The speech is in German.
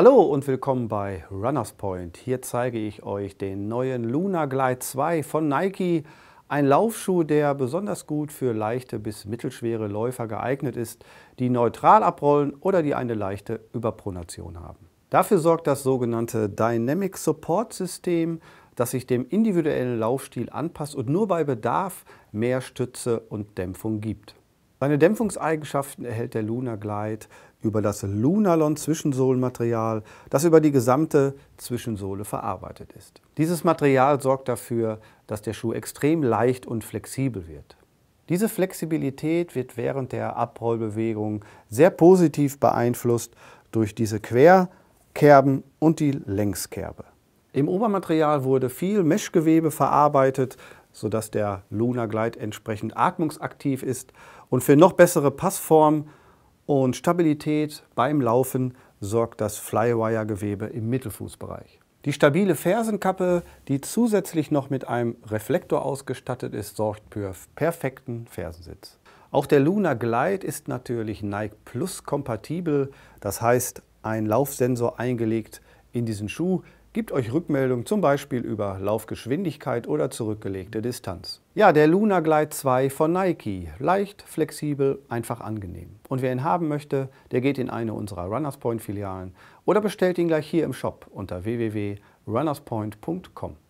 Hallo und willkommen bei Runners Point. Hier zeige ich euch den neuen Luna Glide 2 von Nike. Ein Laufschuh, der besonders gut für leichte bis mittelschwere Läufer geeignet ist, die neutral abrollen oder die eine leichte Überpronation haben. Dafür sorgt das sogenannte Dynamic Support System, das sich dem individuellen Laufstil anpasst und nur bei Bedarf mehr Stütze und Dämpfung gibt. Seine Dämpfungseigenschaften erhält der Luna Glide über das Lunalon Zwischensohlenmaterial, das über die gesamte Zwischensohle verarbeitet ist. Dieses Material sorgt dafür, dass der Schuh extrem leicht und flexibel wird. Diese Flexibilität wird während der Abrollbewegung sehr positiv beeinflusst durch diese Querkerben und die Längskerbe. Im Obermaterial wurde viel Meshgewebe verarbeitet, sodass der Luna Glide entsprechend atmungsaktiv ist. Und für noch bessere Passform und Stabilität beim Laufen sorgt das Flywire-Gewebe im Mittelfußbereich. Die stabile Fersenkappe, die zusätzlich noch mit einem Reflektor ausgestattet ist, sorgt für perfekten Fersensitz. Auch der Luna Glide ist natürlich Nike Plus kompatibel, das heißt ein Laufsensor eingelegt, in diesen Schuh, gibt euch Rückmeldung zum Beispiel über Laufgeschwindigkeit oder zurückgelegte Distanz. Ja, der Luna Glide 2 von Nike. Leicht, flexibel, einfach angenehm. Und wer ihn haben möchte, der geht in eine unserer Runners Point Filialen oder bestellt ihn gleich hier im Shop unter www.runnerspoint.com.